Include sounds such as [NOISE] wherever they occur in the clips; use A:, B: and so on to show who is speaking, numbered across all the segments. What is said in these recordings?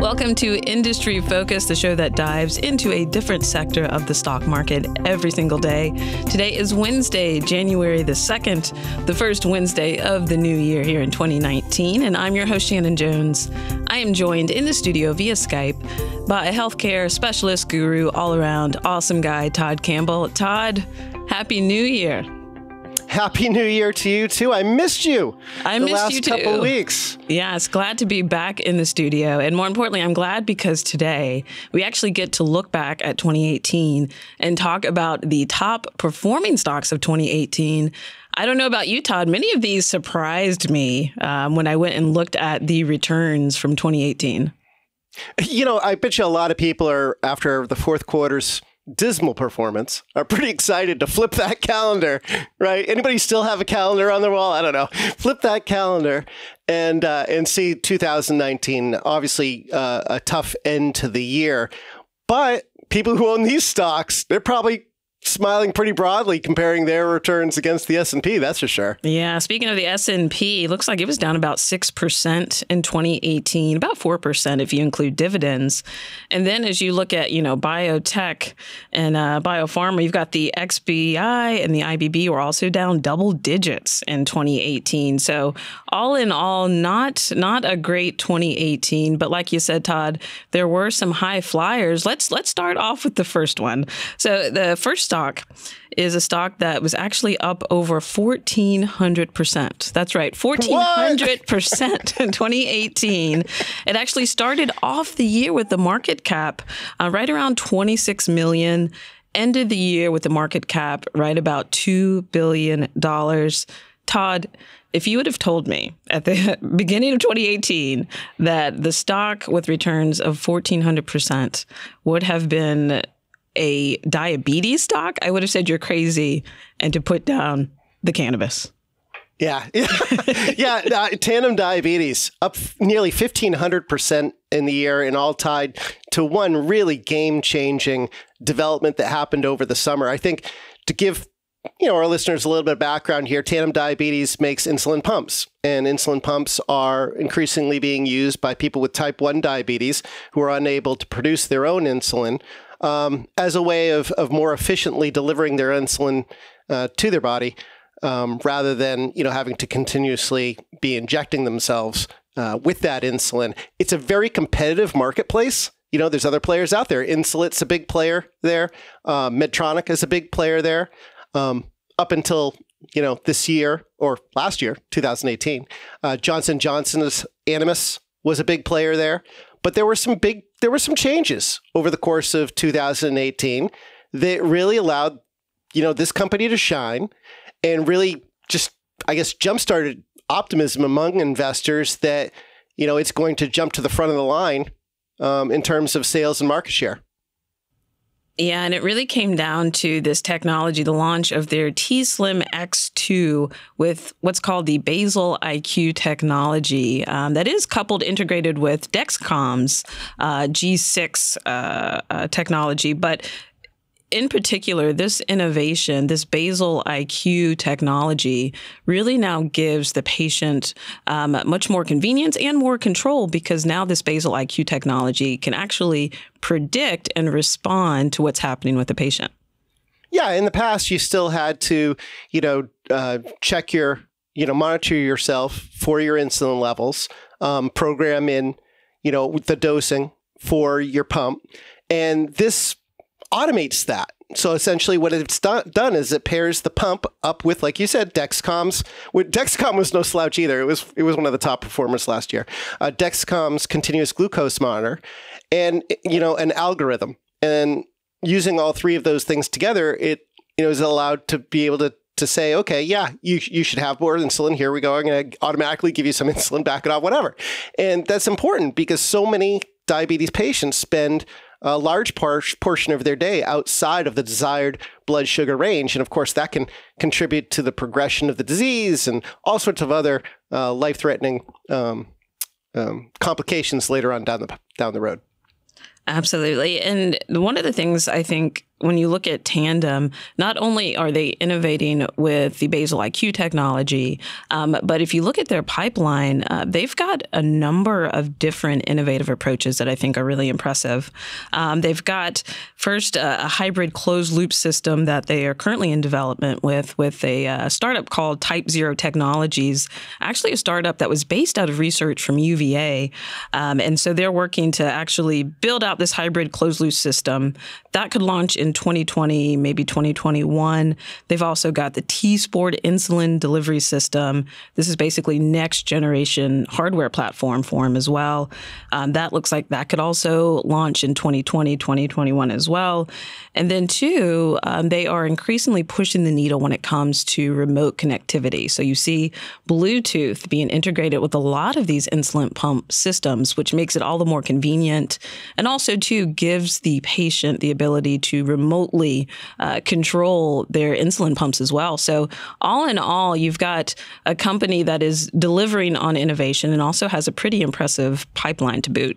A: Welcome to Industry Focus, the show that dives into a different sector of the stock market every single day. Today is Wednesday, January the 2nd, the first Wednesday of the new year here in 2019, and I'm your host, Shannon Jones. I am joined in the studio via Skype by a healthcare specialist guru, all around awesome guy, Todd Campbell. Todd, Happy New Year. Happy New Year to you too. I missed you. I missed last you too. Couple weeks. Yes, glad to be back in the studio, and more importantly, I'm glad because today we actually get to look back at 2018 and talk about the top performing stocks of 2018. I don't know about you, Todd. Many of these surprised me um, when I went and looked at the returns from 2018.
B: You know, I bet you a lot of people are after the fourth quarter's dismal performance are pretty excited to flip that [LAUGHS] calendar, right? Anybody still have a calendar on their wall? I don't know. Flip that calendar and uh, and see 2019. Obviously, uh, a tough end to the year, but people who own these stocks, they're probably smiling pretty broadly comparing their returns against the S&P, that's for sure.
A: Yeah, speaking of the S&P, looks like it was down about 6% in 2018, about 4% if you include dividends. And then as you look at, you know, biotech and uh, biopharma, you've got the XBI and the IBB were also down double digits in 2018. So, all in all, not not a great 2018, but like you said, Todd, there were some high flyers. Let's let's start off with the first one. So, the first stock is a stock that was actually up over 1400%. That's right, 1400% in 2018. It actually started off the year with the market cap uh, right around 26 million, ended the year with the market cap right about 2 billion dollars. Todd, if you would have told me at the [LAUGHS] beginning of 2018 that the stock with returns of 1400% would have been a diabetes doc, I would have said you're crazy and to put down the cannabis.
B: Yeah. [LAUGHS] yeah. yeah. Uh, tandem diabetes up nearly 1,500% in the year and all tied to one really game changing development that happened over the summer. I think to give you know our listeners a little bit of background here tandem diabetes makes insulin pumps and insulin pumps are increasingly being used by people with type 1 diabetes who are unable to produce their own insulin um, as a way of, of more efficiently delivering their insulin uh, to their body um, rather than you know having to continuously be injecting themselves uh, with that insulin. It's a very competitive marketplace. You know, there's other players out there. Insulet's a big player there. Uh, Medtronic is a big player there. Um, up until you know this year or last year, 2018, uh, Johnson Johnson's Animus was a big player there. But there were some big, there were some changes over the course of 2018 that really allowed, you know, this company to shine and really just, I guess, jump-started optimism among investors that, you know, it's going to jump to the front of the line um, in terms of sales and market share.
A: Yeah, and it really came down to this technology, the launch of their T Slim X2 with what's called the Basal IQ technology um, that is coupled, integrated with Dexcom's uh, G6 uh, uh, technology. But in particular, this innovation, this basal IQ technology, really now gives the patient um, much more convenience and more control because now this basal IQ technology can actually predict and respond to what's happening with the patient.
B: Yeah, in the past, you still had to, you know, uh, check your, you know, monitor yourself for your insulin levels, um, program in, you know, the dosing for your pump. And this automates that. So essentially, what it's done is it pairs the pump up with, like you said, Dexcom's. Dexcom was no slouch either. It was it was one of the top performers last year. Uh, Dexcom's continuous glucose monitor, and you know an algorithm, and using all three of those things together, it you know is allowed to be able to to say, okay, yeah, you you should have more insulin. Here we go. I'm going to automatically give you some [LAUGHS] insulin, back it off, whatever. And that's important because so many diabetes patients spend a large por- portion of their day outside of the desired blood sugar range. And of course, that can contribute to the progression of the disease and all sorts of other uh, life threatening um, um, complications later on down the, down the road.
A: Absolutely. And one of the things I think when you look at Tandem, not only are they innovating with the basal IQ technology, um, but if you look at their pipeline, uh, they've got a number of different innovative approaches that I think are really impressive. Um, they've got first a, a, hybrid closed loop system that they are currently in development with with a uh, startup called Type Zero Technologies, actually a startup that was based out of research from UVA, um, and so they're working to actually build out this hybrid closed loop system that could launch in in 2020, maybe 2021. They've also got the T Sport insulin delivery system. This is basically next generation hardware platform for them as well. Um, that looks like that could also launch in 2020, 2021 as well. And then, two, um, they are increasingly pushing the needle when it comes to remote connectivity. So you see Bluetooth being integrated with a lot of these insulin pump systems, which makes it all the more convenient and also, too, gives the patient the ability to remotely uh, control their insulin pumps as well. So, all in all, you've got a company that is delivering on innovation and also has a pretty impressive pipeline to boot.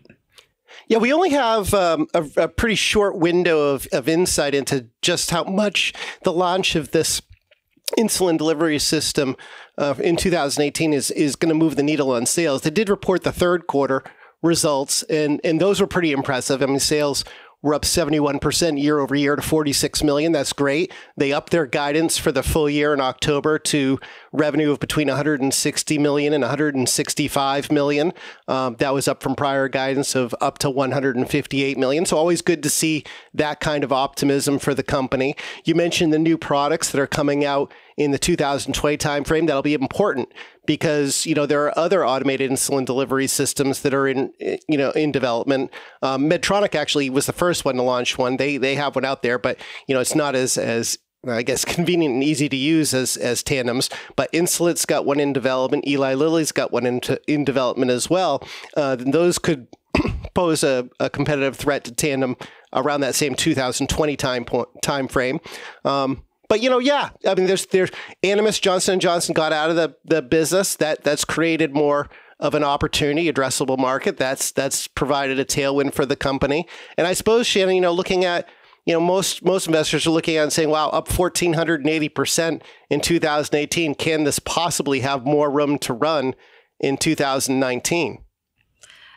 B: Yeah, we only have um, a, a, pretty short window of, of insight into just how much the launch of this insulin delivery system uh, in 2018 is is going to move the needle on sales. They did report the third quarter results, and and those were pretty impressive. I mean, sales we're up 71% year over year to 46 million. That's great. They upped their guidance for the full year in October to revenue of between 160 million and 165 million. Um, that was up from prior guidance of up to 158 million. So always good to see that kind of optimism for the company. You mentioned the new products that are coming out in the 2020 timeframe. That'll be important because you know there are other automated insulin delivery systems that are in you know in development. Um, Medtronic actually was the first one to launch one. They they have one out there, but you know it's not as as I guess [LAUGHS] convenient and easy to use as as tandems. But Insulet's got one in development. Eli Lilly's got one in to, in development as well. Uh, those could [CLEARS THROAT] pose a, a, competitive threat to tandem around that same 2020 time point, time frame. Um, but you know, yeah, I mean, there's there's Animus Johnson and Johnson got out of the the business that that's created more of an opportunity addressable market. That's that's provided a tailwind for the company. And I suppose Shannon, you know, looking at you know most most investors are looking at and saying wow up 1480% in 2018 can this possibly have more room to run in 2019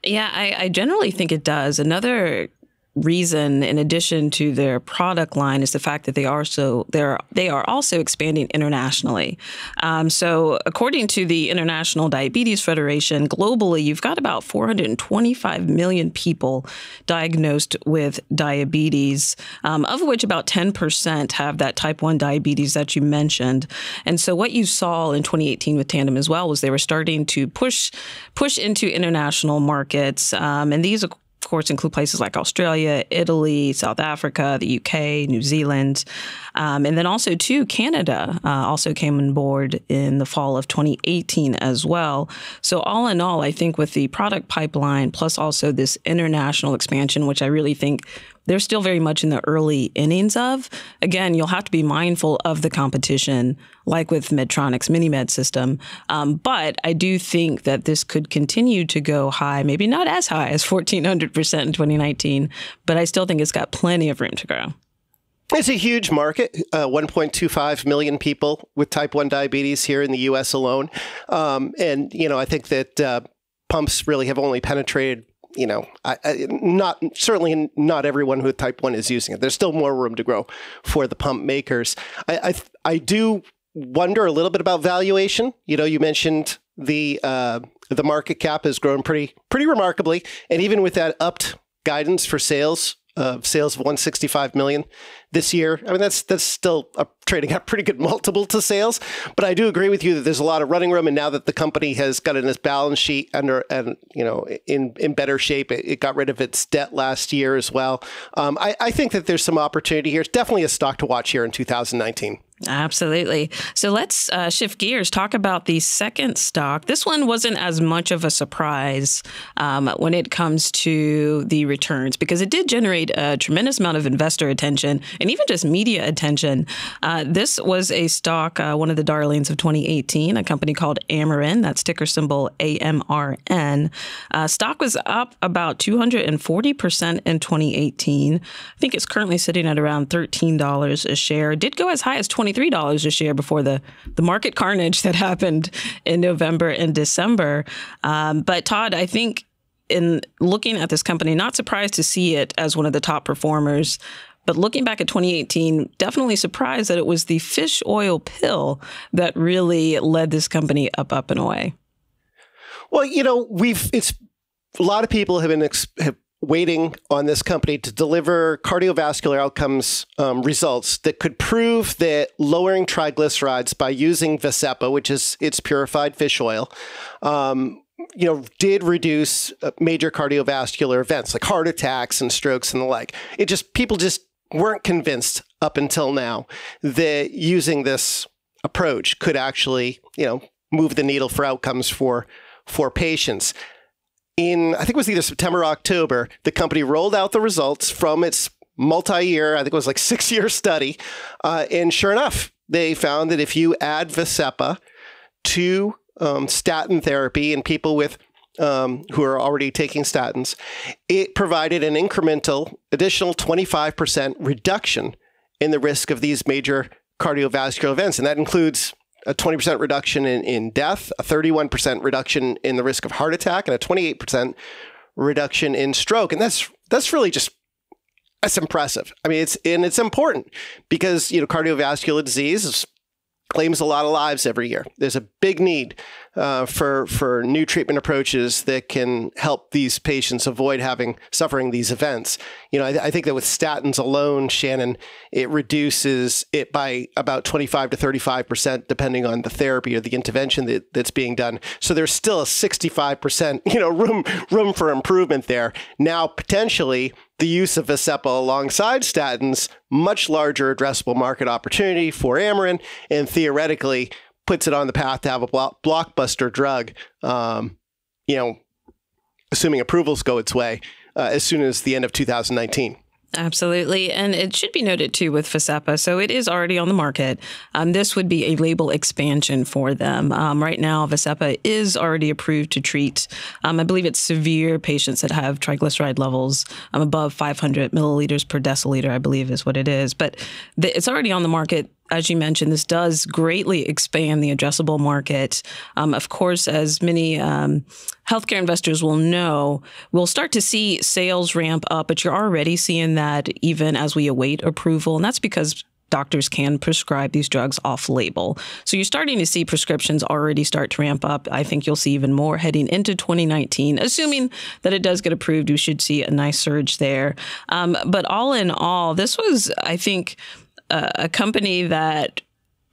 A: yeah I, I generally think it does another reason, in addition to their product line, is the fact that they are so they're they are also expanding internationally. Um, so, according to the International Diabetes Federation, globally, you've got about 425 million people diagnosed with diabetes, um, of which about 10 percent have that type one diabetes that you mentioned. And so, what you saw in 2018 with Tandem as well was they were starting to push push into international markets, um, and these of course, include places like Australia, Italy, South Africa, the UK, New Zealand, um, and then also too Canada uh, also came on board in the fall of 2018 as well. So all in all, I think with the product pipeline plus also this international expansion, which I really think they're still very much in the early innings of. Again, you'll have to be mindful of the competition, like with Medtronic's MiniMed system. Um, but I do think that this could continue to go high, maybe not as high as 1400% in 2019, but I still think it's got plenty of room to grow.
B: It's a huge market, uh, 1.25 million people with type 1 diabetes here in the US alone. Um, and, you know, I think that uh, pumps really have only penetrated you know, I, I, not certainly not everyone with type one is using it. There's still more room to grow for the pump makers. I I, I do wonder a little bit about valuation. You know, you mentioned the uh, the market cap has grown pretty pretty remarkably, and even with that upped guidance for sales of sales of 165 million this year. I mean, that's that's still a, trading at pretty good [LAUGHS] multiple to sales. But I do agree with you that there's a lot of running room, and now that the company has gotten its balance sheet under and you know in in better shape, it, it got rid of its debt last year as well. Um, I, I think that there's some opportunity here. It's definitely a stock to watch here in 2019.
A: Absolutely. So let's uh, shift gears, talk about the second stock. This one wasn't as much of a surprise um, when it comes to the returns because it did generate a tremendous amount of investor attention and even just media attention. Uh, this was a stock, uh, one of the darlings of 2018, a company called Amarin, that's ticker symbol AMRN. Uh, stock was up about 240% in 2018. I think it's currently sitting at around $13 a share. It did go as high as 20 $23 a share before the, the market carnage that [LAUGHS] happened in November and December. Um, but Todd, I think in looking at this company, not surprised to see it as one of the top performers. But looking back at 2018, definitely surprised that it was the fish oil pill that really led this company up, up and away.
B: Well, you know, we've it's a lot of people have been have waiting on this company to deliver cardiovascular outcomes um, results that could prove that lowering triglycerides by using Vesepa, which is its purified fish oil, um, you know, did reduce uh, major cardiovascular events like heart attacks and strokes and the like. It just people just weren't convinced up until now that using this approach could actually, you know, move the needle for outcomes for for patients in, I think it was either September or October, the company rolled out the results from its multi year, I think it was like [LAUGHS] six year study. Uh, and sure enough, they found that if you add Vasepa to um, statin therapy in people with um, who are already taking statins, it provided an incremental additional 25% reduction in the risk of these major cardiovascular events. And that includes a 20% reduction in, in death, a 31% reduction in the risk of heart attack, and a 28% reduction in stroke. And that's that's really just that's impressive. I mean, it's and it's important because you know cardiovascular disease is claims a lot of lives every year. There's a big need uh, for for new treatment approaches that can help these patients avoid having suffering these events. You know, I, I think that with statins alone, Shannon, it reduces it by about 25 to 35 percent, depending on the therapy or the intervention that, that's being done. So there's still a 65 percent, you know, room room for improvement there. Now potentially the use of Vascepa alongside statins, much larger addressable market opportunity for Amarin, and theoretically puts it on the path to have a blockbuster drug. Um, you know, assuming approvals go its way uh, as soon as the end of 2019.
A: Absolutely. And it should be noted too with FASEPA. So it is already on the market. Um, this would be a label expansion for them. Um, right now, FASEPA is already approved to treat, um, I believe it's severe patients that have triglyceride levels um, above 500 milliliters per deciliter, I believe is what it is. But it's already on the market as you mentioned, this does greatly expand the addressable market. Um, of course, as many um, healthcare investors will know, we'll start to see sales ramp up, but you're already seeing that even as we await approval. And that's because doctors can prescribe these drugs off label. So you're starting to see prescriptions already start to ramp up. I think you'll see even more heading into 2019. Assuming that it does get approved, we should see a nice surge there. Um, but all in all, this was, I think, a, company that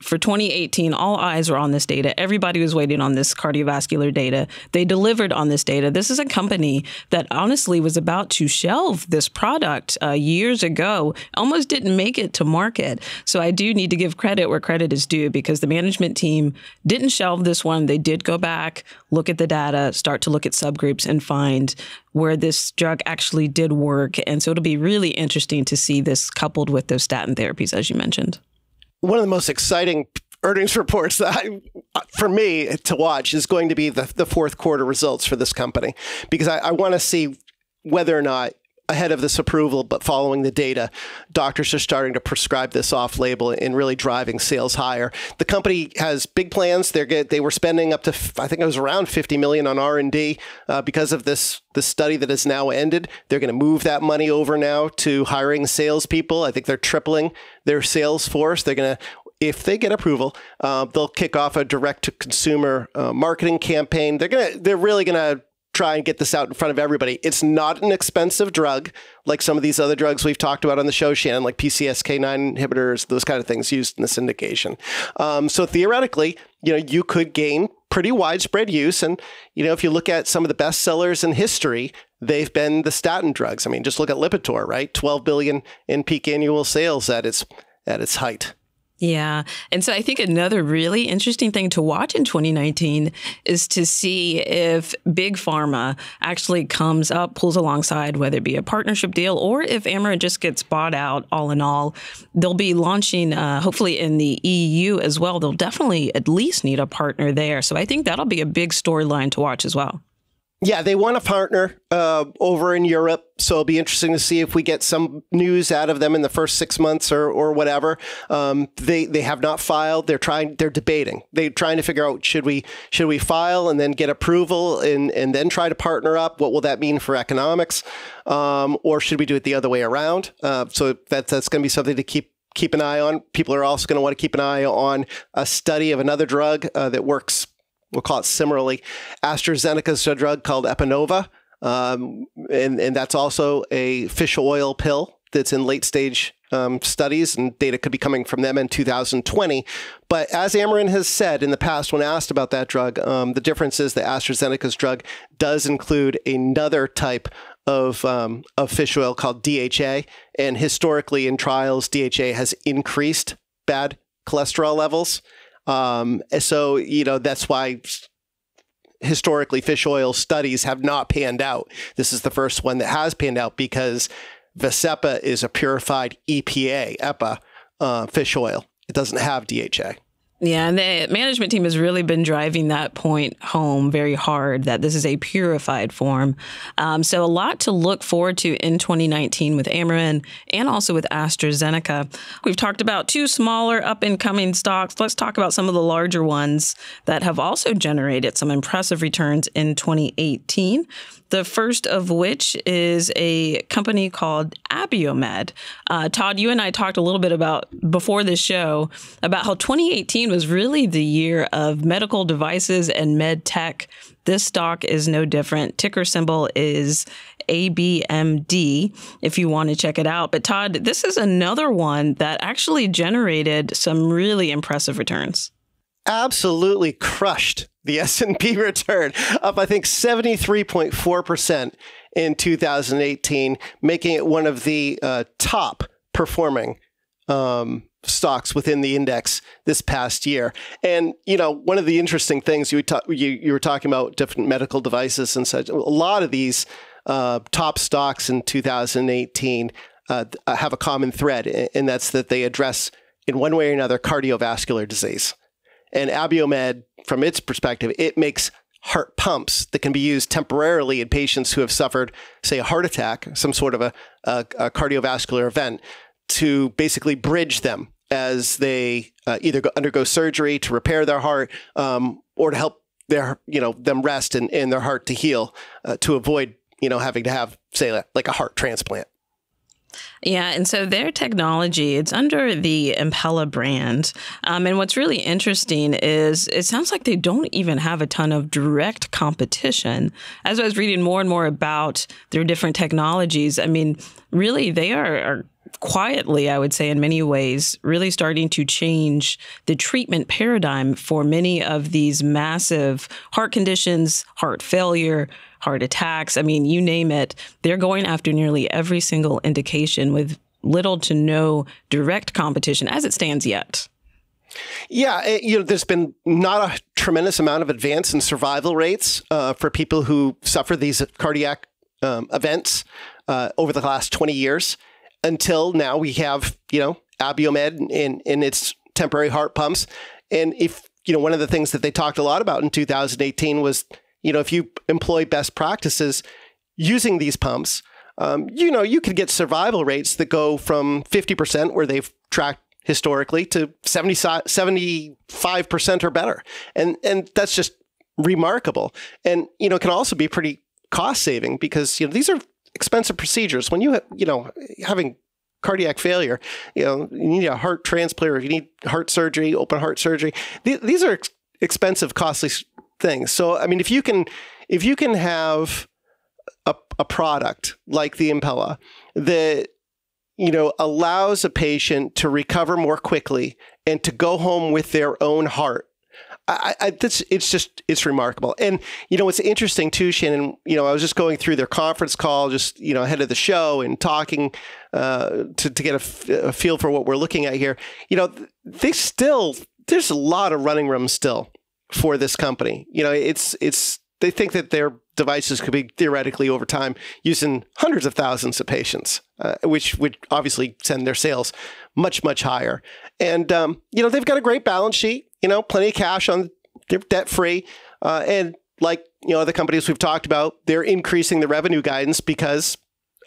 A: for 2018, all eyes were on this data. Everybody was waiting on this cardiovascular data. They delivered on this data. This is a company that honestly was about to shelve this product uh, years ago, almost didn't make it to market. So I do need to give credit where credit is due because the management team didn't shelve this one. They did go back, look at the data, start to look at subgroups, and find where this drug actually did work. And so it'll be really interesting to see this coupled with those statin therapies, as you mentioned
B: one of the most exciting earnings [LAUGHS] reports that I, for me to watch is going to be the, the fourth quarter results for this company because I, I want to see whether or not ahead of this approval, but following the data, doctors are starting to prescribe this off label and really driving sales higher. The company has big plans. They're get, they were spending up to I think it was around 50 million on R and D uh, because of this this study that has now ended. They're going to move that money over now to hiring salespeople. I think they're tripling their sales force. They're going to if they get approval, uh, they'll kick off a direct to consumer uh, marketing campaign. They're gonna, they're really gonna try and get this out in front of everybody. It's not an expensive drug like some of these other drugs we've talked about on the show, Shannon, like PCSK9 inhibitors, those kind of things used in this indication. Um, so theoretically, you know, you could gain pretty widespread use. And, you know, if you look at some of the best sellers in history, they've been the statin drugs. I mean, just look at Lipitor, right? 12 billion in peak annual sales at its at its height.
A: Yeah. And so I think another really interesting thing to watch in 2019 is to see if big pharma actually comes up, pulls alongside, whether it be a partnership deal or if Amarin just gets bought out all in all. They'll be launching, uh, hopefully, in the EU as well. They'll definitely at least need a partner there. So I think that'll be a big storyline to watch as well yeah, they want a
B: partner uh, over in Europe. So it'll be interesting to see if we get some news out of them in the first six months or, or whatever. Um, they they have not filed. They're trying. They're debating. They're trying to figure out should we should we file and then get approval and and then try to partner up. What will that mean for economics? Um, or should we do it the other way around? Uh, so that that's going to be something to keep keep an eye on. People are also going to want to keep an eye on a study of another drug uh, that works we'll call it similarly. AstraZeneca's a drug called Epinova, um, and, and that's also a fish oil pill that's in late stage um, studies, and data could be coming from them in 2020. But as Amarin has said in the past when asked about that drug, um, the difference is that AstraZeneca's drug does include another type of, um, of fish oil called DHA. And historically, in trials, DHA has increased bad cholesterol levels. Um, so, you know, that's why historically fish oil studies have not panned out. This is the first one that has panned out because Vesepa is a purified EPA, EPA uh, fish oil. It doesn't have DHA.
A: Yeah, and the management team has really been driving that point home very hard that this is a purified form. Um, so, a lot to look forward to in 2019 with Amarin and also with AstraZeneca. We've talked about two smaller up and coming stocks. Let's talk about some of the larger ones that have also generated some impressive returns in 2018. The first of which is a company called Abiomed. Uh, Todd, you and I talked a little bit about before this show about how 2018 was really the year of medical devices and med tech. This stock is no different. Ticker symbol is ABMD if you want to check it out. But Todd, this is another one that actually generated some really impressive returns.
B: Absolutely crushed the S&P [LAUGHS] return up I think 73.4% in 2018, making it one of the uh, top performing um, stocks within the index this past year. And you know, one of the interesting things you ta- you, you were talking about different medical devices and such. A lot of these uh, top stocks in 2018 uh, uh, have a common thread, and that's that they address in one way or another cardiovascular disease. And Abiomed, from its perspective, it makes heart pumps that can be used temporarily in patients who have suffered, say, a heart attack, some sort of a, a, a cardiovascular event to basically bridge them as they uh, either undergo surgery to repair their heart um, or to help their you know them rest and, and their heart to heal uh, to avoid you know having to have say like a heart transplant.
A: Yeah, and so their technology it's under the Impella brand, um, and what's really interesting is it sounds like they don't even have a ton of direct competition. As I was reading more and more about their different technologies, I mean, really they are, are quietly, I would say, in many ways, really starting to change the treatment paradigm for many of these massive heart conditions, heart failure, heart attacks. I mean, you name it, they're going after nearly every single indication with little to no direct competition as it stands yet.
B: Yeah, it, eh, you know, there's been not a tremendous amount of advance in survival rates uh, for people who suffer these cardiac um, events uh, over the last 20 years until now we have, you know, Abiomed in, in its temporary heart pumps. And if, you know, one of the things that they talked a lot about in 2018 was, you know, if you employ best practices using these pumps, um, you know, you could get survival rates that go from 50% where they've tracked historically to 70, 75% or better. And, and that's just remarkable. And, you know, can also be pretty cost saving because, you know, these are expensive procedures. When you you know having cardiac failure, you know you need a heart transplant, or you need heart surgery, open heart surgery. Th these are ex expensive, costly things. So I mean, if you can if you can have a, a product like the Impella that you know allows a patient to recover more quickly and to go home with their own heart I, I, that's it's just it's remarkable. And you know, it's interesting too, Shannon. You know, I was just going through their conference call, just you know, ahead of the show and talking uh, to to get a, f- a feel for what we're looking at here. You know, they still there's a lot of running room still for this company. You know, it's it's they think that their devices could be theoretically over time using hundreds of thousands of patients, uh, which would obviously send their sales much much higher. And um, you know, they've got a great balance sheet you know, plenty of cash on they're debt free. Uh, and like, you know, the companies we've talked about, they're increasing the revenue guidance because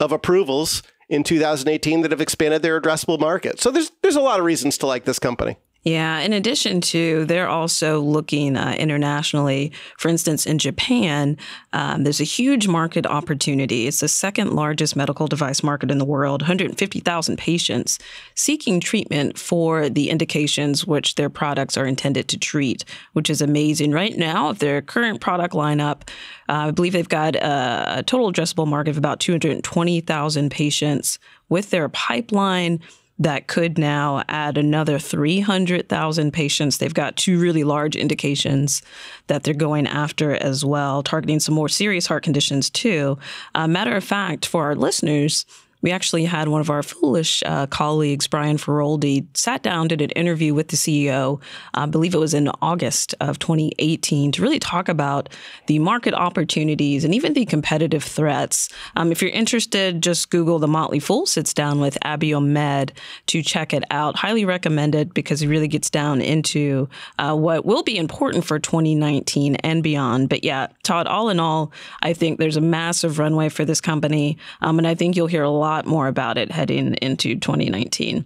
B: of approvals in 2018 that have expanded their addressable market. So there's there's a lot of reasons to like this company.
A: Yeah. In addition to, they're also looking uh, internationally. For instance, in Japan, um, there's a huge market opportunity. It's the second largest medical device market in the world, 150,000 patients seeking treatment for the indications which their products are intended to treat, which is amazing. Right now, with their current product lineup, uh, I believe they've got uh, a total addressable market of about 220,000 patients with their pipeline that could now add another 300,000 patients. They've got two really large indications that they're going after as well, targeting some more serious heart conditions too. Uh, matter of fact, for our listeners, we actually had one of our foolish uh, colleagues, Brian Feroldi, sat down, did an interview with the CEO, I believe it was in August of 2018, to really talk about the market opportunities and even the competitive threats. Um, if you're interested, just Google The Motley Fool sits down with Abby Ahmed to check it out. Highly recommend it because he really gets down into uh, what will be important for 2019 and beyond. But yeah, Todd, all in all, I think there's a massive runway for this company. Um, and I think you'll hear a lot lot more about it heading into 2019.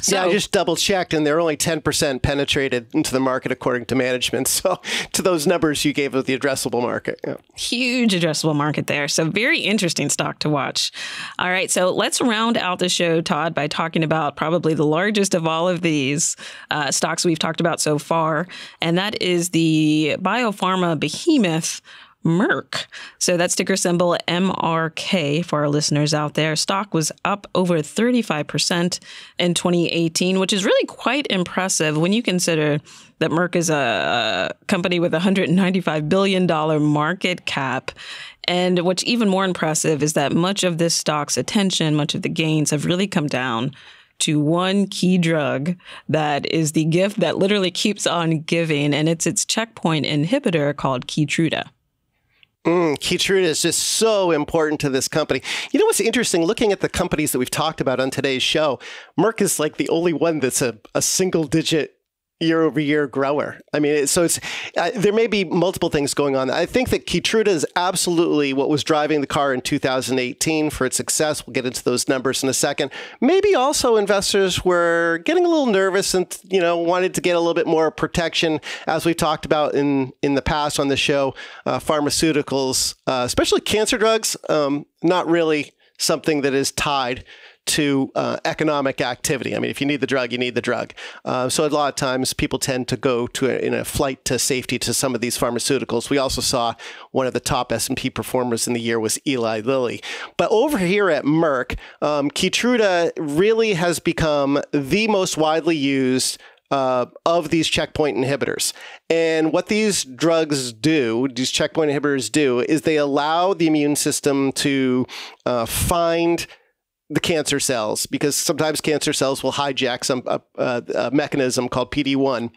B: So yeah, I just double checked, and they're only 10% penetrated into the market according to management. [LAUGHS] So, to those numbers you gave of the addressable market. Yeah.
A: Huge addressable market there. So, very interesting stock to watch. All right. So, let's round out the show, Todd, by talking about probably the largest of all of these uh, stocks we've talked about so far, and that is the biopharma behemoth. Merck. So that sticker symbol MRK for our listeners out there. Stock was up over 35% in 2018, which is really quite impressive when you consider that Merck is a company with $195 billion market cap. And what's even more impressive is that much of this stock's attention, much of the gains have really come down to one key drug that is the gift that literally keeps on giving, and it's its checkpoint inhibitor called Keytruda.
B: Mm, Keytruda is just so important to this company. You know what's interesting? Looking at the companies that we've talked about on today's show, Merck is like the only one that's a, a single digit year over year grower. I mean, so it's uh, there may be multiple things going on. I think that Keytruda is absolutely what was driving the car in 2018 for its success. We'll get into those numbers in a second. Maybe also investors were getting a little nervous and you know wanted to get a little bit more protection, as we've talked about in in the past on the show. Uh, pharmaceuticals, uh, especially cancer drugs, um, not really something that is tied to uh, economic activity. I mean, if you need the drug, you need the drug. Uh, so a lot of times people tend to go to a, in a flight to safety to some of these pharmaceuticals. We also saw one of the top S&P performers in the year was Eli Lilly. But over here at Merck, um, Keytruda really has become the most widely used uh, of these checkpoint inhibitors. And what these drugs do, these checkpoint inhibitors do, is they allow the immune system to uh, find the cancer cells because sometimes cancer cells will hijack some uh, uh, mechanism called PD1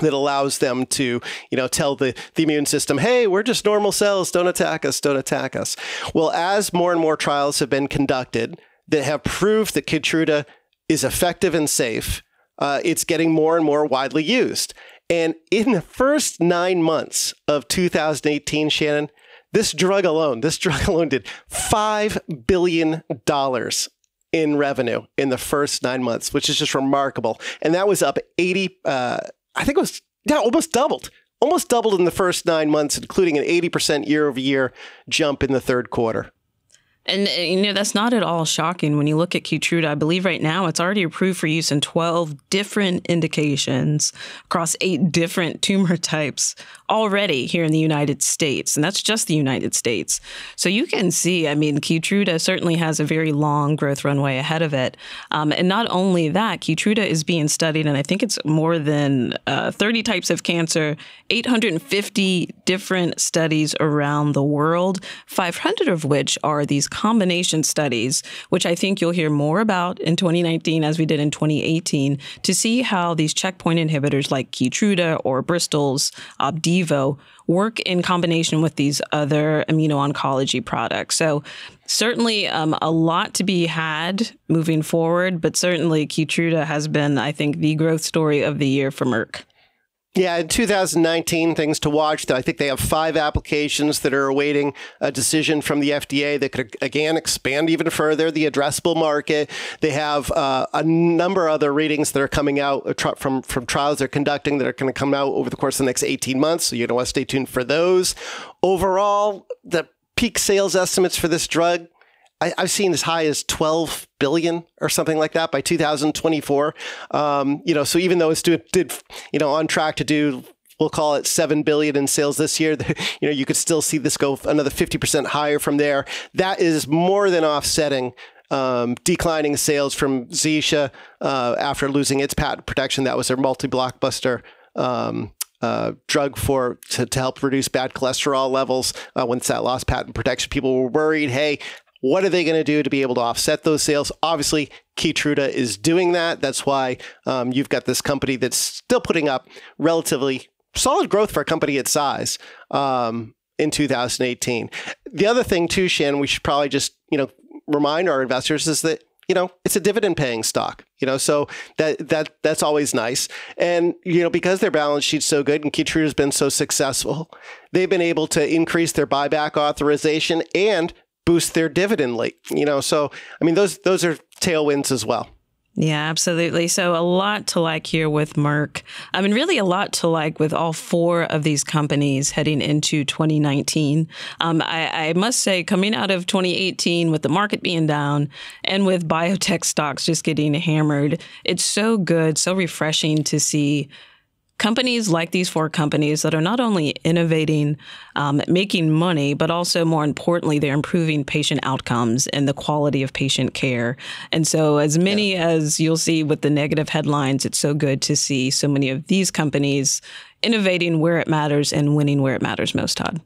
B: that allows them to, you know, tell the, the immune system, hey, we're just normal cells, don't attack us, don't attack us. Well, as more and more trials have been conducted that have proved that Keytruda is effective and safe, uh, it's getting more and more widely used. And in the first nine months of 2018, Shannon, this drug alone, this [LAUGHS] drug alone did $5 billion in revenue in the first nine months, which is just remarkable. And that was up 80, uh, I think it was yeah, almost doubled, almost doubled in the first nine months, including an 80% year over year jump in the third quarter.
A: And uh, you know that's not at all shocking when you look at Keytruda. I believe right now it's already approved for use in 12 different indications across eight different tumor types already here in the United States, and that's just the United States. So you can see, I mean, Keytruda certainly has a very long growth runway ahead of it. Um, and not only that, Keytruda is being studied, and I think it's more than uh, 30 types of cancer, 850 different studies around the world, 500 of which are these combination studies, which I think you'll hear more about in 2019 as we did in 2018, to see how these checkpoint inhibitors like Keytruda or Bristol's Opdivo work in combination with these other immuno-oncology products. So certainly um, a lot to be had moving forward, but certainly Keytruda has been, I think, the growth story of the year for Merck.
B: Yeah, in 2019, things to watch. I think they have five applications that are awaiting a decision from the FDA that could, again, expand even further the addressable market. They have uh, a number of other ratings that are coming out uh, from, from trials they're conducting that are going to come out over the course of the next 18 months. So you want to stay tuned for those. Overall, the peak sales estimates for this drug I, have seen as high as 12 billion or something like that by 2024. Um, you know, so even though it's do, did, you know, on track to do we'll call it 7 billion in sales this year [LAUGHS] you know you could still see this go another 50% higher from there that is more than offsetting um, declining sales from Zesha uh, after losing its patent protection that was their multi-blockbuster um, uh, drug for to, to, help reduce bad cholesterol levels. Uh, once that lost patent protection, people were worried, hey, what are they going to do to be able to offset those sales? Obviously, Keytruda is doing that. That's why um, you've got this company that's still putting up relatively solid growth for a company its size um, in 2018. The other thing too, Shannon, we should probably just you know remind our investors is that you know it's a dividend paying stock you know so that that that's always nice and you know because their balance sheet's so good and Keytruda's been so successful they've been able to increase their buyback authorization and boost their dividend late. You know, so I mean those those are tailwinds as well.
A: Yeah, absolutely. So a lot to like here with Merck. I mean, really a lot to like with all four of these companies heading into 2019. Um, I, I, must say, coming out of 2018 with the market being down and with biotech stocks just getting hammered, it's so good, so refreshing to see companies like these four companies that are not only innovating, um, making money, but also more importantly, they're improving patient outcomes and the quality of patient care. And so, as many yeah. as you'll see with the negative headlines, it's so good to see so many of these companies innovating where it matters and winning where it matters most, Todd.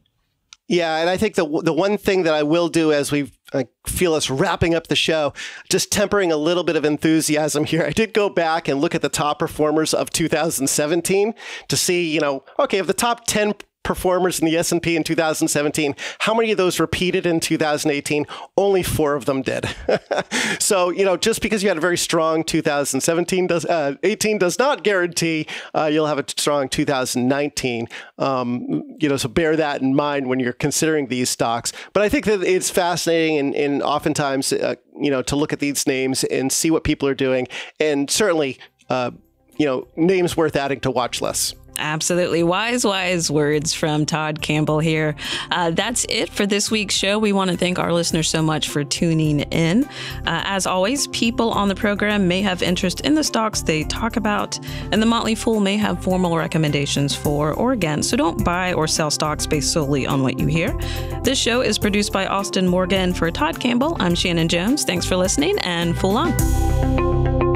B: Yeah, and I think the the one thing that I will do as we I feel us wrapping up the show, just tempering a little bit of enthusiasm here. I did go back and look at the top performers of 2017 to see, you know, okay, of the top 10 performers in the S&P in 2017. How many of those repeated in 2018? Only four of them did. [LAUGHS] so, you know, just because you had a very strong 2017 does, uh, 18 does not guarantee uh, you'll have a strong 2019. Um, you know, so bear that in mind when you're considering these stocks. But I think that it's fascinating and, and oftentimes, uh, you know, to look at these names and see what people are doing. And certainly, uh, you know, names worth adding to watch lists.
A: Absolutely. Wise, wise words from Todd Campbell here. Uh, that's it for this week's show. We want to thank our listeners so much for tuning in. Uh, as always, people on the program may have interest in the stocks they talk about, and the Motley Fool may have formal recommendations for or against. So don't buy or sell stocks based solely on what you hear. This show is produced by Austin Morgan for Todd Campbell. I'm Shannon Jones. Thanks for listening and Fool On.